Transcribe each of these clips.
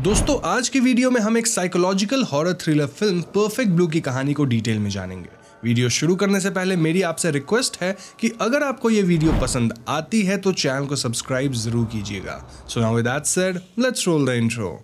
दोस्तों आज के वीडियो में हम एक psychological horror thriller film Perfect Blue की कहानी को डिटेल में जानेंगे वीडियो शुरू करने से पहले मेरी आपसे रिक्वेस्ट है कि अगर आपको ये वीडियो पसंद आती है तो चैनल को सब्सक्राइब जरूर कीजिएगा so now with that said let's roll the intro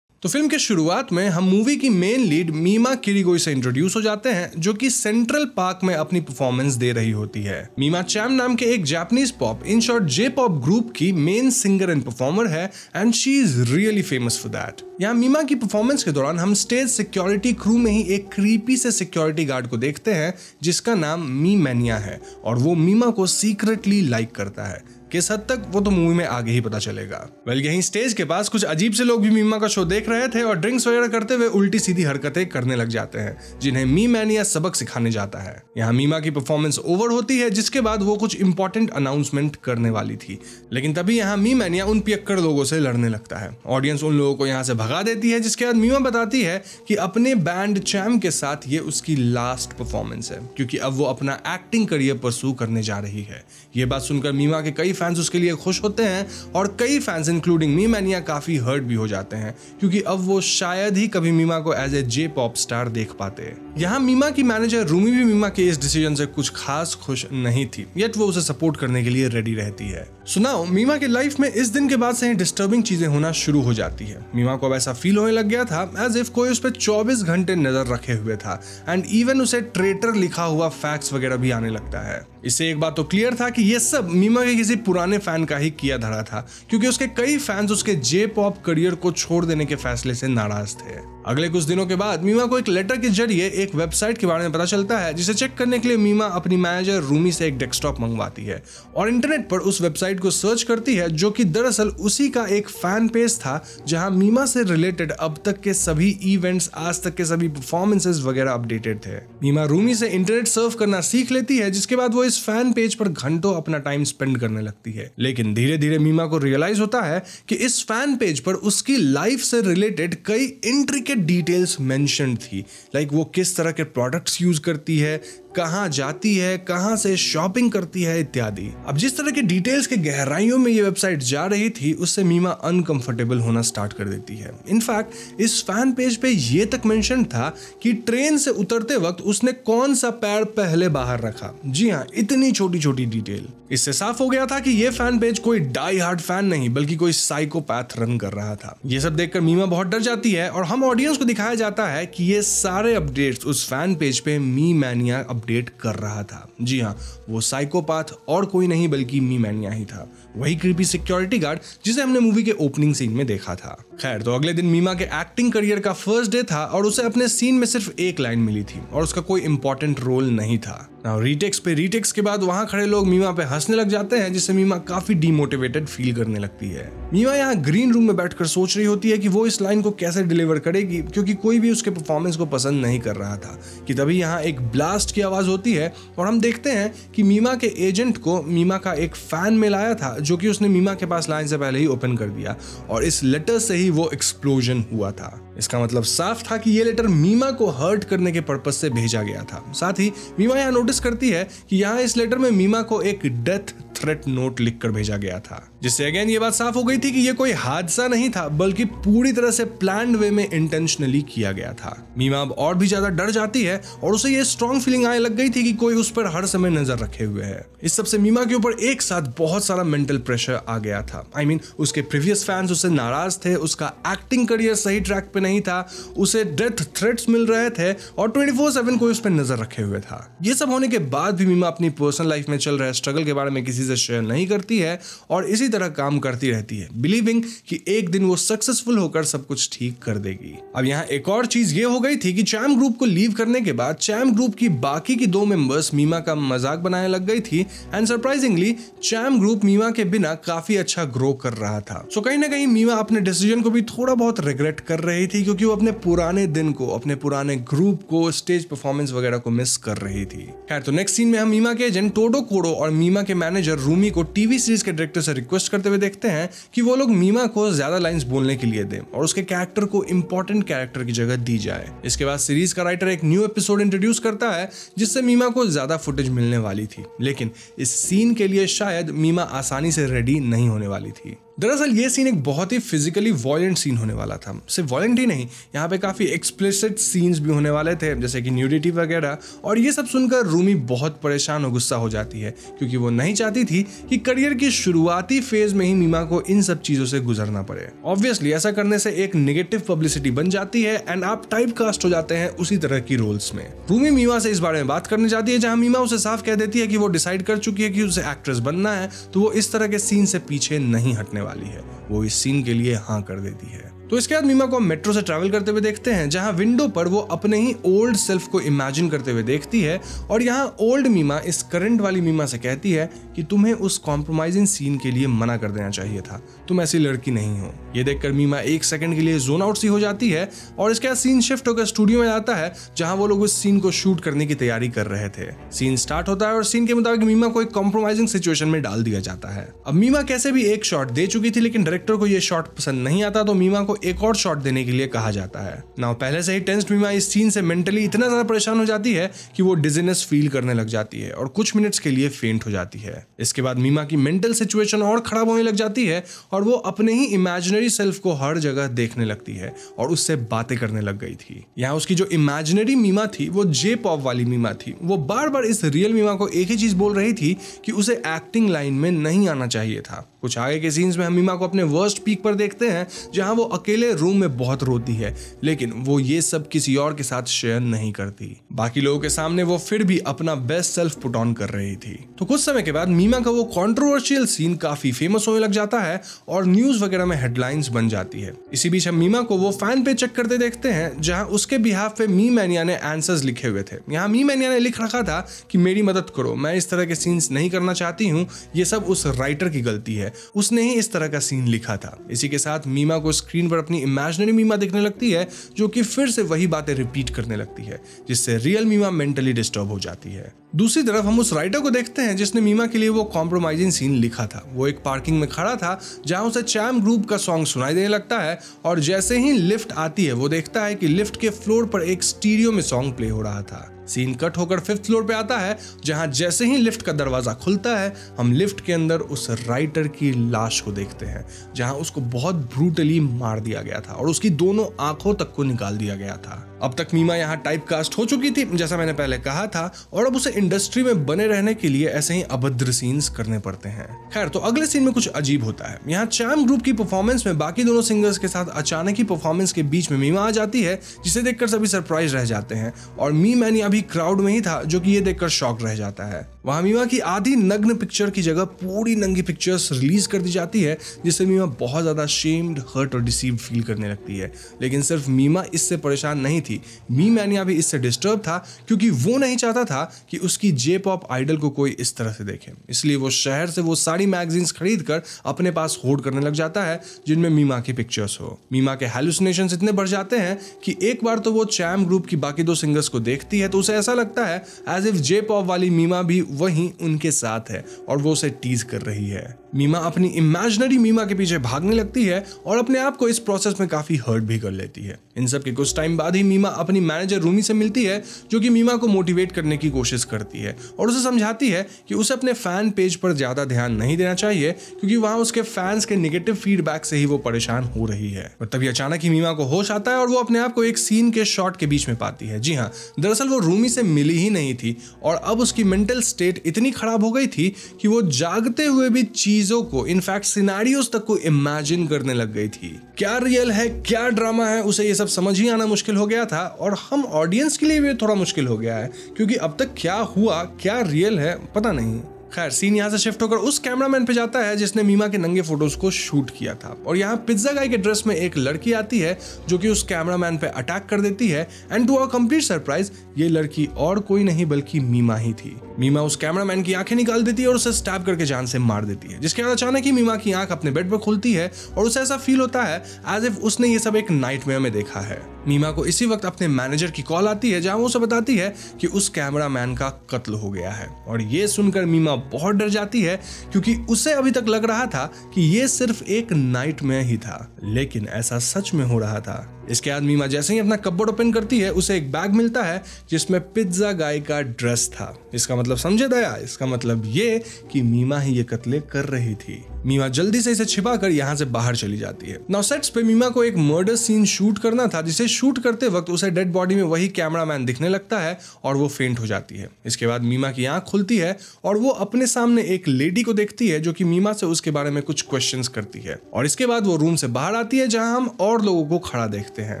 तो फिल्म के शुरुआत में हम मूवी की मेन लीड मीमा किरीगोई से इंट्रोड्यूस हो जाते हैं जो कि सेंट्रल पार्क में अपनी परफॉर्मेंस दे रही होती है मीमा चैम नाम के एक Japanese pop in short J pop group की मेन सिंगर एंड परफॉर्मर है and she is really famous for that यहाँ मीमा की परफॉर्मेंस के दौरान हम स्टेज सिक्योरिटी क्रू में ही एक क्रीपी से सिक्योरिटी गार्ड को देखते हैं जिसका नाम मी मैनिया है और वो मीमा को सीक्रेटली लाइक करता है किस हद तक वो तो मूवी में आगे ही पता चलेगा वेल well, यहीं स्टेज के पास कुछ अजीब से लोग भी मीमा का शो देख रहे थे और ड्रिंक्स वगैरह करते हुए उल्टी सीधी हरकतें करने लग जाते हैं जिन्हें मी मैन या सबक सिखाने जाता है यहाँ मीमा की परफॉर्मेंस ओवर होती है जिसके बाद वो कुछ इंपॉर्टेंट अनाउंसमेंट करने वाली थी लेकिन तभी यहाँ मी मैनिया उन पियक्कर लोगों से लड़ने लगता है ऑडियंस उन लोगों को यहाँ से भगा देती है जिसके बाद मीमा बताती है कि अपने बैंड चैम के साथ ये उसकी लास्ट परफॉर्मेंस है क्योंकि अब वो अपना एक्टिंग करियर परसू करने जा रही है ये बात सुनकर मीमा के कई फैंस उसके लिए खुश होते हैं और कई फैंस इंक्लूडिंग मी मैनिया काफ़ी हर्ट भी हो जाते हैं क्योंकि अब वो शायद ही कभी मीमा को as a J pop star देख पाते यहाँ मीमा की मैनेजर रूमी भी मीमा के इस डिसीजन से कुछ खास खुश नहीं थी येट वो उसे सपोर्ट करने के लिए रेडी रहती है सुनाओ मीमा के लाइफ में इस दिन के बाद से ही डिस्टर्बिंग चीजें होना शुरू हो जाती है मीमा को अब ऐसा फील होने लग गया था एज इफ कोई उस पर चौबीस घंटे नजर रखे हुए था एंड इवन उसे ट्रेटर लिखा हुआ फैक्ट्स वगैरह भी आने लगता है इससे एक बात तो क्लियर था कि ये सब मीमा के किसी पुराने फैन का ही किया धरा था क्योंकि उसके कई फैंस उसके जे पॉप करियर को छोड़ देने के फैसले से नाराज थे अगले कुछ दिनों के बाद मीमा को एक लेटर के जरिए एक वेबसाइट के बारे में पता चलता है जिसे चेक करने के लिए मीमा अपनी मैनेजर रूमी से एक डेस्कटॉप मंगवाती है और इंटरनेट पर उस वेबसाइट को सर्च करती है जो कि दरअसल उसी का एक फैन पेज था जहां मीमा से रिलेटेड अब तक के सभी इवेंट्स आज तक के सभी परफॉर्मेंसेज वगैरह अपडेटेड थे मीमा रूमी से इंटरनेट सर्व करना सीख लेती है जिसके बाद वो इस फैन पेज पर घंटों अपना टाइम स्पेंड करने लगती सकती है लेकिन धीरे धीरे मीमा को रियलाइज होता है कि इस फैन पेज पर उसकी लाइफ से रिलेटेड कई इंट्रिकेट डिटेल्स मेंशन थी लाइक वो किस तरह के प्रोडक्ट्स यूज करती है कहाँ जाती है कहाँ से शॉपिंग करती है इत्यादि अब जिस तरह के डिटेल्स के गहराइयों में ये वेबसाइट जा रही थी उससे मीमा अनकंफर्टेबल होना स्टार्ट कर देती है इनफैक्ट इस फैन पेज पे ये तक मेंशन था कि ट्रेन से उतरते वक्त उसने कौन सा पैर पहले बाहर रखा जी हाँ इतनी छोटी छोटी डिटेल इससे साफ हो गया था कि ये फैन पेज कोई डाई हार्ड फैन नहीं बल्कि कोई साइकोपैथ रन कर रहा था ये सब देखकर मीमा बहुत डर जाती है और हम ऑडियंस को दिखाया जाता है कि ये सारे अपडेट्स उस फैन पेज पे मी मैनिया अपडेट डेट कर रहा था जी हाँ वो साइकोपाथ और कोई नहीं बल्कि मी मैनिया ही था वही कृपी सिक्योरिटी गार्ड जिसे हमने मूवी के ओपनिंग सीन में देखा था खैर तो अगले दिन मीमा के एक्टिंग करियर का फर्स्ट डे था और उसे अपने सीन में सिर्फ एक लाइन मिली थी और उसका कोई इंपॉर्टेंट रोल नहीं था नाउ रीटेक्स पे रीटेक्स के बाद वहाँ खड़े लोग मीमा पे हंसने लग जाते हैं जिससे मीमा काफी डिमोटिवेटेड फील करने लगती है मीमा यहाँ ग्रीन रूम में बैठकर सोच रही होती है कि वो इस लाइन को कैसे डिलीवर करेगी क्योंकि कोई भी उसके परफॉर्मेंस को पसंद नहीं कर रहा था कि तभी यहाँ एक ब्लास्ट की आवाज होती है और हम देखते हैं कि मीमा के एजेंट को मीमा का एक फैन मेल आया था जो कि उसने मीमा के पास लाइन से पहले ही ओपन कर दिया और इस लेटर से ही ही वो एक्सप्लोजन हुआ था इसका मतलब साफ था कि ये लेटर मीमा को हर्ट करने के पर्पज से भेजा गया था साथ ही मीमा यहाँ नोटिस करती है कि यहाँ इस लेटर में मीमा को एक डेथ थ्रेट नोट लिखकर भेजा गया था जिससे अगेन ये बात साफ हो गई थी कि ये कोई हादसा नहीं था बल्कि पूरी तरह से प्लान वे में इंटेंशनली किया गया था मीमा अब और भी ज्यादा डर जाती है और उसे ये स्ट्रॉन्ग फीलिंग आने लग गई थी कि कोई उस पर हर समय नजर रखे हुए है इस सबसे मीमा के ऊपर एक साथ बहुत सारा मेंटल प्रेशर आ गया था आई I मीन mean, उसके प्रीवियस फैंस उसे नाराज थे उसका एक्टिंग करियर सही ट्रैक पे नहीं था उसे डेथ थ्रेट्स मिल रहे थे और ट्वेंटी फोर सेवन कोई उस पर नजर रखे हुए था ये सब होने के बाद भी मीमा अपनी पर्सनल लाइफ में चल रहे स्ट्रगल के बारे में किसी चीज़ें शेयर नहीं करती है और इसी तरह काम करती रहती है बिलीविंग कि एक दिन वो सक्सेसफुल होकर सब कुछ ठीक कर देगी अब यहाँ एक और चीज ये हो गई थी कि चैम ग्रुप को लीव करने के बाद चैम ग्रुप की बाकी की दो मेंबर्स मीमा का मजाक बनाने लग गई थी and surprisingly Cham group Mima के बिना काफी अच्छा ग्रो कर रहा था सो so, कहीं ना कहीं मीमा अपने डिसीजन को भी थोड़ा बहुत रिग्रेट कर रही थी क्योंकि वो अपने पुराने दिन को अपने पुराने ग्रुप को स्टेज परफॉर्मेंस वगैरह को मिस कर रही थी खैर तो नेक्स्ट सीन में हम मीमा के एजेंट टोडो कोडो और मीमा के मैनेजर डायरेक्टर रूमी को टीवी सीरीज के डायरेक्टर से रिक्वेस्ट करते हुए देखते हैं कि वो लोग मीमा को ज्यादा लाइंस बोलने के लिए दें और उसके कैरेक्टर को इंपॉर्टेंट कैरेक्टर की जगह दी जाए इसके बाद सीरीज का राइटर एक न्यू एपिसोड इंट्रोड्यूस करता है जिससे मीमा को ज्यादा फुटेज मिलने वाली थी लेकिन इस सीन के लिए शायद मीमा आसानी से रेडी नहीं होने वाली थी दरअसल ये सीन एक बहुत ही फिजिकली वॉयेंट सीन होने वाला था सिर्फ वॉयेंट ही नहीं यहाँ पे काफ़ी एक्सप्लिसिट सीन्स भी होने वाले थे जैसे कि न्यूडिटी वगैरह और ये सब सुनकर रूमी बहुत परेशान और गुस्सा हो जाती है क्योंकि वो नहीं चाहती थी कि करियर की शुरुआती फेज में ही मीमा को इन सब चीज़ों से गुजरना पड़े ऑब्वियसली ऐसा करने से एक निगेटिव पब्लिसिटी बन जाती है एंड आप टाइप कास्ट हो जाते हैं उसी तरह की रोल्स में रूमी मीमा से इस बारे में बात करने जाती है जहाँ मीमा उसे साफ कह देती है कि वो डिसाइड कर चुकी है कि उसे एक्ट्रेस बनना है तो वो इस तरह के सीन से पीछे नहीं हटने वाली है वो इस सीन के लिए हाँ कर देती है तो इसके बाद मीमा को हम मेट्रो से ट्रैवल करते हुए देखते हैं जहां विंडो पर वो अपने ही ओल्ड सेल्फ को इमेजिन करते हुए देखती है और यहां ओल्ड मीमा इस करंट वाली मीमा से कहती है कि तुम्हें उस कॉम्प्रोमाइजिंग सीन के लिए मना कर देना चाहिए था तुम ऐसी लड़की नहीं हो ये देखकर मीमा एक सेकंड के लिए जोन आउट सी हो जाती है और इसके बाद सीन शिफ्ट होकर स्टूडियो में आता है जहाँ वो लोग उस सीन को शूट करने की तैयारी कर रहे थे सीन स्टार्ट होता है और सीन के मुताबिक मीमा को एक कॉम्प्रोमाइजिंग सिचुएशन में डाल दिया जाता है अब मीमा कैसे भी एक शॉट दे चुकी थी लेकिन डायरेक्टर को यह शॉट पसंद नहीं आता तो मीमा को एक और शॉट देने के लिए कहा जाता है ना पहले से ही टेंस्ड मीमा इस सीन से मेंटली इतना ज़्यादा परेशान हो जाती है कि वो डिजीनेस फील करने लग जाती है और कुछ मिनट्स के लिए फेंट हो जाती है इसके बाद मीमा की मेंटल सिचुएशन और खराब होने लग जाती है और वो अपने ही इमेजिनरी सेल्फ को हर जगह देखने लगती है और उससे बातें करने लग गई थी यहाँ उसकी जो इमेजिनरी मीमा थी वो जे पॉप वाली मीमा थी वो बार बार इस रियल मीमा को एक ही चीज बोल रही थी कि उसे एक्टिंग लाइन में नहीं आना चाहिए था कुछ आगे के सीन्स में हम मीमा को अपने वर्स्ट पीक पर देखते हैं जहां वो अकेले रूम में बहुत रोती है लेकिन वो ये सब किसी और के साथ शेयर नहीं करती बाकी लोगों के सामने वो फिर भी अपना बेस्ट सेल्फ पुट ऑन कर रही थी तो कुछ समय के बाद मीमा का वो कॉन्ट्रोवर्शियल सीन काफी फेमस होने लग जाता है और न्यूज वगैरह में हेडलाइंस बन जाती है इसी बीच हम मीमा को वो फैन पे चेक करते देखते हैं जहाँ उसके बिहाफ पे मी मैनिया ने आंसर्स लिखे हुए थे यहाँ मी मैनिया ने लिख रखा था कि मेरी मदद करो मैं इस तरह के सीन्स नहीं करना चाहती हूँ ये सब उस राइटर की गलती है उसने ही इस तरह का सीन लिखा था इसी के साथ मीमा को स्क्रीन पर पर अपनी इमेजनरी मीमा दिखने लगती है जो कि फिर से वही बातें रिपीट करने लगती है जिससे रियल मीमा मेंटली डिस्टर्ब हो जाती है दूसरी तरफ हम उस राइटर को देखते हैं जिसने मीमा के लिए वो कॉम्प्रोमाइजिंग सीन लिखा था वो एक पार्किंग में खड़ा था जहां उसे चैम ग्रुप का सॉन्ग सुनाई देने लगता है और जैसे ही लिफ्ट आती है वो देखता है कि लिफ्ट के फ्लोर पर एक स्टीरियो में सॉन्ग प्ले हो रहा था सीन कट होकर फिफ्थ फ्लोर पे आता है जहां जैसे ही लिफ्ट का दरवाजा खुलता है हम लिफ्ट के अंदर उस राइटर की लाश को देखते हैं जहां उसको बहुत ब्रूटली मार दिया गया था और उसकी दोनों आंखों तक को निकाल दिया गया था अब तक मीमा यहाँ टाइप कास्ट हो चुकी थी जैसा मैंने पहले कहा था और अब उसे इंडस्ट्री में बने रहने के लिए ऐसे ही अभद्र सीन्स करने पड़ते हैं खैर तो अगले सीन में कुछ अजीब होता है यहाँ चैम ग्रुप की परफॉर्मेंस में बाकी दोनों सिंगर्स के साथ अचानक ही परफॉर्मेंस के बीच में मीमा आ जाती है जिसे देखकर सभी सरप्राइज रह जाते हैं और मी मैनिया अभी क्राउड में ही था जो कि ये देखकर शॉक रह जाता है वहां मीमा की आधी नग्न पिक्चर की जगह पूरी नंगी पिक्चर्स रिलीज कर दी जाती है जिससे मीमा बहुत ज़्यादा शेम्ड हर्ट और डिसीव फील करने लगती है लेकिन सिर्फ मीमा इससे परेशान नहीं थी मी मैनिया भी इससे डिस्टर्ब था क्योंकि वो नहीं चाहता था कि उसकी जे पॉप आइडल को कोई इस तरह से देखे इसलिए वो शहर से वो सारी मैगजीन्स खरीद कर अपने पास होल्ड करने लग जाता है जिनमें मीमा की पिक्चर्स हो मीमा के हेलुसिनेशन इतने बढ़ जाते हैं कि एक बार तो वो चैम ग्रुप की बाकी दो सिंगर्स को देखती है तो उसे ऐसा लगता है एज इफ जे पॉप वाली मीमा भी वहीं उनके साथ है और वो उसे टीज कर रही है मीमा अपनी इमेजनरी मीमा के पीछे भागने लगती है और अपने आप को इस प्रोसेस में काफी हर्ट भी कर लेती है इन सब के कुछ टाइम बाद ही मीमा अपनी मैनेजर रूमी से मिलती है जो कि मीमा को मोटिवेट करने की कोशिश करती है और उसे समझाती है कि उसे अपने फैन पेज पर ज़्यादा ध्यान नहीं देना चाहिए क्योंकि वहां उसके फैंस के निगेटिव फीडबैक से ही वो परेशान हो रही है और तभी अचानक ही मीमा को होश आता है और वो अपने आप को एक सीन के शॉट के बीच में पाती है जी हाँ दरअसल वो रूमी से मिली ही नहीं थी और अब उसकी मेंटल स्टेट इतनी खराब हो गई थी कि वो जागते हुए भी चीज चीजों को इनफैक्ट सिनारियोज तक को इमेजिन करने लग गई थी क्या रियल है क्या ड्रामा है उसे ये सब समझ ही आना मुश्किल हो गया था और हम ऑडियंस के लिए भी थोड़ा मुश्किल हो गया है क्योंकि अब तक क्या हुआ क्या रियल है पता नहीं खैर सीन यहाँ से शिफ्ट होकर उस कैमरामैन पे जाता है जिसने मीमा के नंगे फोटोज को शूट किया था और यहाँ पिज्जा गाय के ड्रेस में एक लड़की आती है जो कि उस कैमरामैन पे अटैक कर देती है and to our complete surprise ये लड़की और कोई नहीं बल्कि मीमा ही थी मीमा उस कैमरामैन की आंखें निकाल देती है और उसे स्टैप करके जान से मार देती है जिसके बाद अचानक ही मीमा की आंख अपने बेड पर खुलती है और उसे ऐसा फील होता है एज इफ उसने ये सब एक नाइट में देखा है मीमा को इसी वक्त अपने मैनेजर की कॉल आती है जहां वो उसे बताती है कि उस कैमरामैन का कत्ल हो गया है और ये सुनकर मीमा बहुत डर जाती है क्योंकि उसे अभी तक लग रहा था कि ये सिर्फ एक नाइट में ही था लेकिन ऐसा सच में हो रहा था इसके बाद मीमा जैसे ही अपना कपबोर्ड ओपन करती है उसे एक बैग मिलता है जिसमें पिज्जा गाय का ड्रेस था इसका मतलब समझे दया इसका मतलब ये कि मीमा ही ये कत्ले कर रही थी मीमा जल्दी से इसे छिपा कर यहाँ से बाहर चली जाती है नौसेट्स पे मीमा को एक मर्डर सीन शूट करना था जिसे शूट करते वक्त उसे डेड बॉडी में वही कैमरा दिखने लगता है और वो फेंट हो जाती है इसके बाद मीमा की आंख खुलती है और वो अपने सामने एक लेडी को देखती है जो कि मीमा से उसके बारे में कुछ क्वेश्चन करती है और इसके बाद वो रूम से बाहर आती है जहाँ हम और लोगों को खड़ा देखते हैं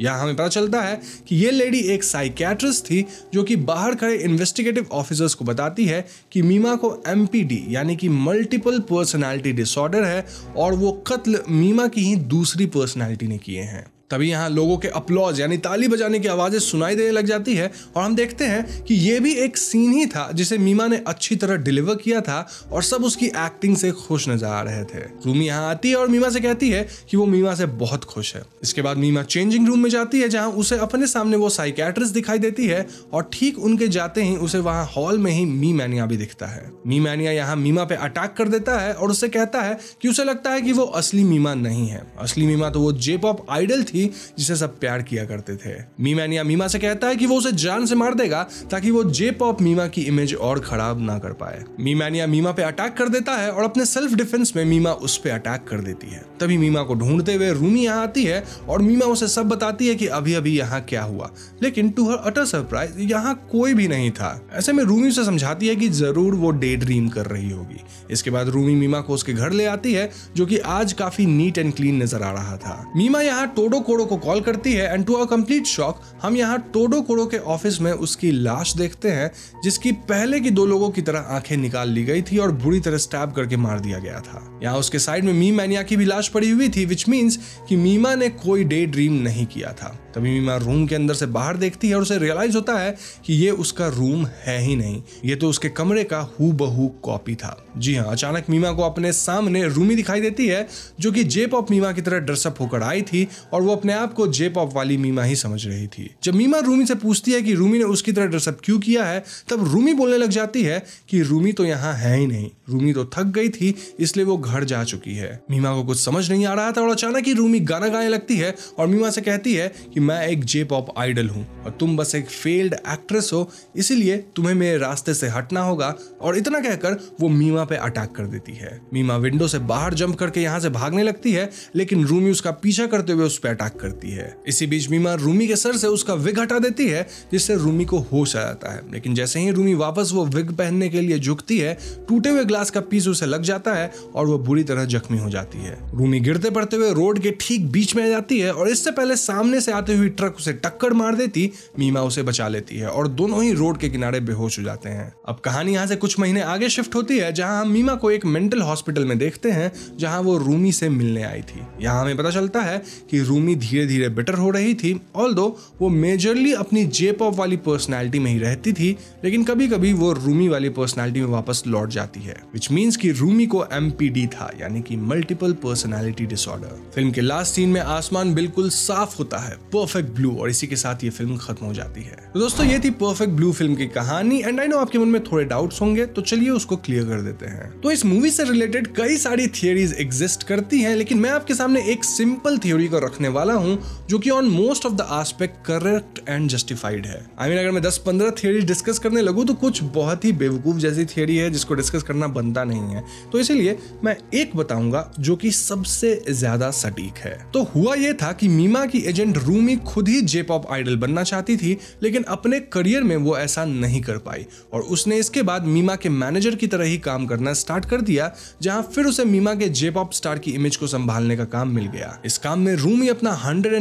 यहाँ हमें पता चलता है कि ये लेडी एक साइकेट्रिस्ट थी जो कि बाहर खड़े इन्वेस्टिगेटिव ऑफिसर्स को बताती है कि मीमा को एम यानी कि मल्टीपल पर्सनालिटी डिसऑर्डर है और वो कत्ल मीमा की ही दूसरी पर्सनालिटी ने किए हैं तभी यहाँ लोगों के अपलॉज यानी ताली बजाने की आवाज़ें सुनाई देने लग जाती है और हम देखते हैं कि ये भी एक सीन ही था जिसे मीमा ने अच्छी तरह डिलीवर किया था और सब उसकी एक्टिंग से खुश नजर आ रहे थे रूमी यहाँ आती है और मीमा से कहती है कि वो मीमा से बहुत खुश है इसके बाद मीमा चेंजिंग रूम में जाती है जहाँ उसे अपने सामने वो साइकेट्रिस्ट दिखाई देती है और ठीक उनके जाते ही उसे वहाँ हॉल में ही मी मैनिया भी दिखता है मी मैनिया यहाँ मीमा पे अटैक कर देता है और उसे कहता है कि उसे लगता है कि वो असली मीमा नहीं है असली मीमा तो वो जे पॉप आइडल थी थी जिसे सब प्यार किया करते थे मीमानिया मीमा से कहता है कि वो उसे जान से मार देगा ताकि वो जे पॉप मीमा की इमेज और खराब ना कर पाए मीमानिया मीमा पे अटैक कर देता है और अपने सेल्फ डिफेंस में मीमा उस पर अटैक कर देती है तभी मीमा को ढूंढते हुए रूमी यहाँ आती है और मीमा उसे सब बताती है कि अभी अभी यहाँ क्या हुआ लेकिन टू हर अटर सरप्राइज यहाँ कोई भी नहीं था ऐसे में रूमी उसे समझाती है कि जरूर वो डे ड्रीम कर रही होगी इसके बाद रूमी मीमा को उसके घर ले आती है जो कि आज काफी नीट एंड क्लीन नजर आ रहा था मीमा यहाँ टोडो कोड़ो को कॉल करती है and to a complete shock हम यहाँ टोडो कोड़ो के ऑफिस में उसकी लाश देखते हैं जिसकी पहले की दो लोगों की तरह आंखें निकाल ली गई थी और बुरी तरह स्टैब करके मार दिया गया था यहाँ उसके साइड में मी मैनिया की भी लाश पड़ी हुई थी विच मीन्स की मीमा ने कोई डे ड्रीम नहीं किया था तमीमा रूम के अंदर से बाहर देखती है और उसे रियलाइज होता है कि ये उसका रूम है ही नहीं ये तो उसके कमरे का हु बहू कॉपी था जी हाँ अचानक मीमा को अपने सामने रूमी दिखाई देती है जो कि जे पॉप मीमा की तरह ड्रेसअप होकर आई थी और वो अपने आप को जे पॉप वाली मीमा ही समझ रही थी जब मीमा रूमी से पूछती है कि रूमी ने उसकी तरह ड्रेसअप क्यों किया है तब रूमी बोलने लग जाती है कि रूमी तो यहाँ है ही नहीं रूमी तो थक गई थी इसलिए वो घर जा चुकी है मीमा को कुछ समझ नहीं आ रहा था और अचानक ही रूमी गाना गाने लगती है और मीमा से कहती है कि मैं एक जे पॉप आइडल हूँ और तुम बस एक फेल्ड एक्ट्रेस हो इसीलिए तुम्हें मेरे रास्ते से हटना होगा और इतना कहकर वो मीमा पे अटैक कर देती है मीमा विंडो से बाहर जंप करके यहाँ से भागने लगती है लेकिन रूमी उसका पीछा करते हुए उस पर अटैक करती है इसी बीच मीमा रूमी के सर से उसका विग हटा देती है जिससे रूमी को होश आ जाता है लेकिन जैसे ही रूमी वापस वो विग पहनने के लिए झुकती है टूटे हुए ग्लास का पीस उसे लग जाता है और वो बुरी तरह जख्मी हो जाती है रूमी गिरते पड़ते हुए रोड के ठीक बीच में आ जाती है और इससे पहले सामने से आते आते हुए ट्रक उसे टक्कर मार देती मीमा उसे बचा लेती है और दोनों ही रोड के किनारे बेहोश हो जाते हैं अब कहानी यहाँ से कुछ महीने आगे शिफ्ट होती है जहाँ हम मीमा को एक मेंटल हॉस्पिटल में देखते हैं जहाँ वो रूमी से मिलने आई थी यहाँ हमें पता चलता है कि रूमी धीरे धीरे बेटर हो रही थी ऑल वो मेजरली अपनी जेप ऑफ वाली पर्सनैलिटी में ही रहती थी लेकिन कभी कभी वो रूमी वाली पर्सनैलिटी में वापस लौट जाती है विच मीन्स कि रूमी को एम था यानी कि मल्टीपल पर्सनैलिटी डिसऑर्डर फिल्म के लास्ट सीन में आसमान बिल्कुल साफ होता है परफेक्ट ब्लू और इसी के साथ ये फिल्म खत्म हो जाती है तो दोस्तों ये थी परफेक्ट ब्लू फिल्म की कहानी एंड आई नो आपके मन में थोड़े डाउट्स होंगे तो चलिए उसको क्लियर कर देते हैं तो इस मूवी से रिलेटेड कई सारी थियोरीज एग्जिस्ट करती हैं लेकिन मैं आपके सामने एक सिंपल थ्योरी को रखने वाला हूँ जो कि on most of the aspect correct and justified है आई I मीन mean, अगर मैं दस पंद्रह थियोरी डिस्कस करने लगू तो कुछ बहुत ही बेवकूफ जैसी थियोरी है जिसको डिस्कस करना बनता नहीं है तो इसीलिए मैं एक बताऊंगा जो कि सबसे ज्यादा सटीक है तो हुआ यह था कि मीमा की एजेंट रूमी रानी खुद ही जे पॉप आइडल बनना चाहती थी लेकिन अपने करियर में वो ऐसा नहीं कर पाई और उसने इसके बाद मीमा के मैनेजर की तरह ही काम करना स्टार्ट कर दिया जहां फिर उसे मीमा के जे पॉप स्टार की इमेज को संभालने का काम मिल गया इस काम में रूमी अपना हंड्रेड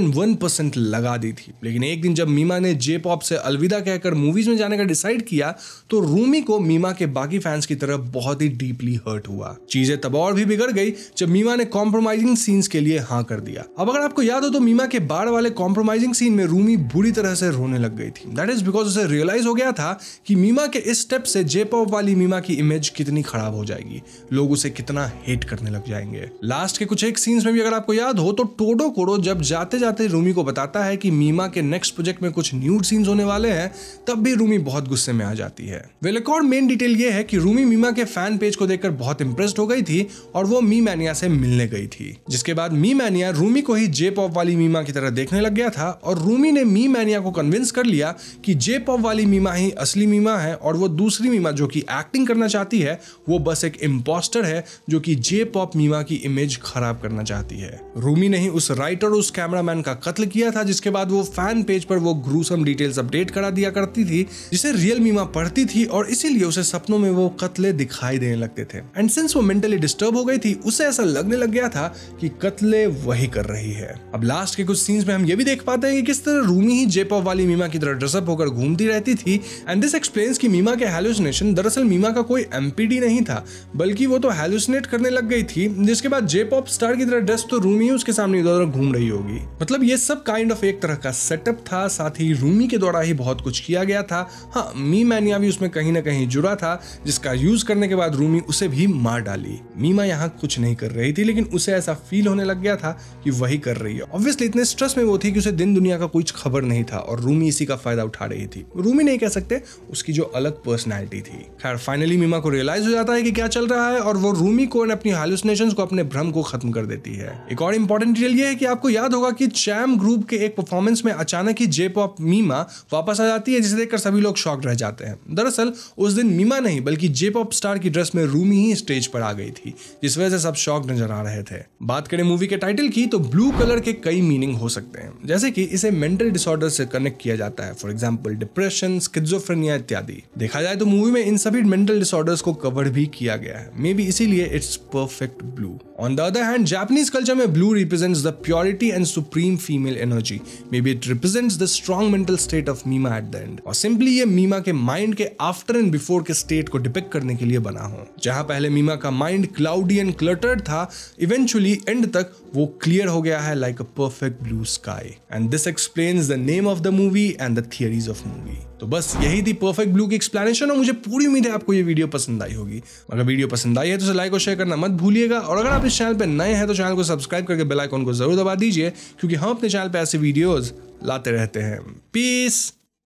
लगा दी थी लेकिन एक दिन जब मीमा ने जे पॉप से अलविदा कहकर मूवीज में जाने का डिसाइड किया तो रूमी को मीमा के बाकी फैंस की तरफ बहुत ही डीपली हर्ट हुआ चीजें तब और भी बिगड़ गई जब मीमा ने कॉम्प्रोमाइजिंग सीन्स के लिए हाँ कर दिया अब अगर आपको याद हो तो मीमा के बाढ़ वाले कॉम्प्रोमाइज कॉम्प्रोमाइजिंग सीन में रूमी बुरी तरह से रोने लग गई थी दैट इज बिकॉज उसे रियलाइज हो गया था कि मीमा के इस स्टेप से जेपॉप वाली मीमा की इमेज कितनी खराब हो जाएगी लोग उसे कितना हेट करने लग जाएंगे लास्ट के कुछ एक सीन्स में भी अगर आपको याद हो तो टोडो कोडो जब जाते जाते रूमी को बताता है कि मीमा के नेक्स्ट प्रोजेक्ट में कुछ न्यूड सीन्स होने वाले हैं तब भी रूमी बहुत गुस्से में आ जाती है वेलेकॉर्ड मेन डिटेल ये है कि रूमी मीमा के फैन पेज को देखकर बहुत इंप्रेस्ड हो गई थी और वो मी मैनिया से मिलने गई थी जिसके बाद मी मैनिया रूमी को ही जेपॉप वाली मीमा की तरह देखने लग गया था और रूमी ने मी मैनिया को कन्विंस कर लिया कि जे पॉप वाली मीमा ही असली मीमा है और वो दूसरी मीमा जो कि एक्टिंग करना चाहती है वो बस एक इम्पोस्टर है जो कि जे पॉप मीमा की इमेज खराब करना चाहती है रूमी ने ही उस राइटर और उस कैमरामैन का कत्ल किया था जिसके बाद वो फैन पेज पर वो ग्रूसम डिटेल्स अपडेट करा दिया करती थी जिसे रियल मीमा पढ़ती थी और इसीलिए उसे सपनों में वो कत्ले दिखाई देने लगते थे एंड सिंस वो मेंटली डिस्टर्ब हो गई थी उसे ऐसा लगने लग गया था कि कत्ले वही कर रही है अब लास्ट के कुछ सीन्स में हम ये भी देख पाते हैं कि किस तरह रूमी ही जेपॉप वाली मीमा की तरह ड्रेसअप होकर घूमती रहती थी एंड दिस एक्सप्लेन्स कि मीमा के हेलुसिनेशन दरअसल मीमा का कोई एम नहीं था बल्कि वो तो हेलुसिनेट करने लग गई थी जिसके बाद जेपॉप स्टार की तरह ड्रेस तो रूमी ही उसके सामने इधर उधर घूम रही होगी मतलब ये सब काइंड ऑफ एक तरह का सेटअप था साथ ही रूमी के द्वारा ही बहुत कुछ किया गया था हाँ मी मैनिया भी उसमें कहीं ना कहीं जुड़ा था जिसका यूज करने के बाद रूमी उसे भी मार डाली मीमा यहाँ कुछ नहीं कर रही थी लेकिन उसे ऐसा फील होने लग गया था कि वही कर रही है ऑब्वियसली इतने स्ट्रेस में वो थी कि उसे दिन दुनिया का कुछ खबर नहीं था और रूमी इसी का फायदा उठा रही थी रूमी नहीं कह सकते उसकी जो अलग पर्सनैलिटी थी खैर फाइनली मीमा को रियलाइज हो जाता है कि क्या चल रहा है और वो रूमी को अपनी हेलुसनेशन को अपने भ्रम को खत्म कर देती है एक और इम्पोर्टेंट डिटेल ये है कि आपको याद होगा कि चैम ग्रुप के एक परफॉर्मेंस में अचानक ही जे पॉप मीमा वापस आ जाती है जिसे देखकर सभी लोग शॉक रह जाते हैं दरअसल उस दिन मीमा नहीं बल्कि जे पॉप स्टार की ड्रेस में रूमी ही स्टेज पर आ गई थी जिस वजह से सब शॉक नजर आ रहे थे बात करें मूवी के टाइटल की तो ब्लू कलर के कई मीनिंग हो सकते हैं जैसे कि इसे मेंटल डिसऑर्डर से कनेक्ट किया जाता है फॉर एग्जाम्पल डिप्रेशन स्किजोफ्रेनिया इत्यादि देखा जाए तो मूवी में इन सभी मेंटल डिसऑर्डर्स को कवर भी किया गया है मे बी इसीलिए it's Perfect Blue on the other hand Japanese culture में blue represents the purity and supreme female energy maybe it represents the strong mental state of Mima at the end और simply ये Mima के mind के after and before के state को depict करने के लिए बना हो जहां पहले मीमा का माइंड क्लाउडी एंड क्लटर्ड था इवेंचुअली एंड तक वो क्लियर हो गया है like a perfect blue sky and this explain the name of the movie and the theories of movie तो बस यही थी परफेक्ट ब्लू की एक्सप्लेनेशन और मुझे पूरी उम्मीद है आपको ये वीडियो पसंद आई होगी अगर वीडियो पसंद आई है तो लाइक और शेयर करना मत भूलिएगा और अगर आप इस चैनल पर नए हैं तो चैनल को सब्सक्राइब करके बेल को जरूर दबा दीजिए क्योंकि हम अपने चैनल पर ऐसे वीडियोज लाते रहते हैं पीस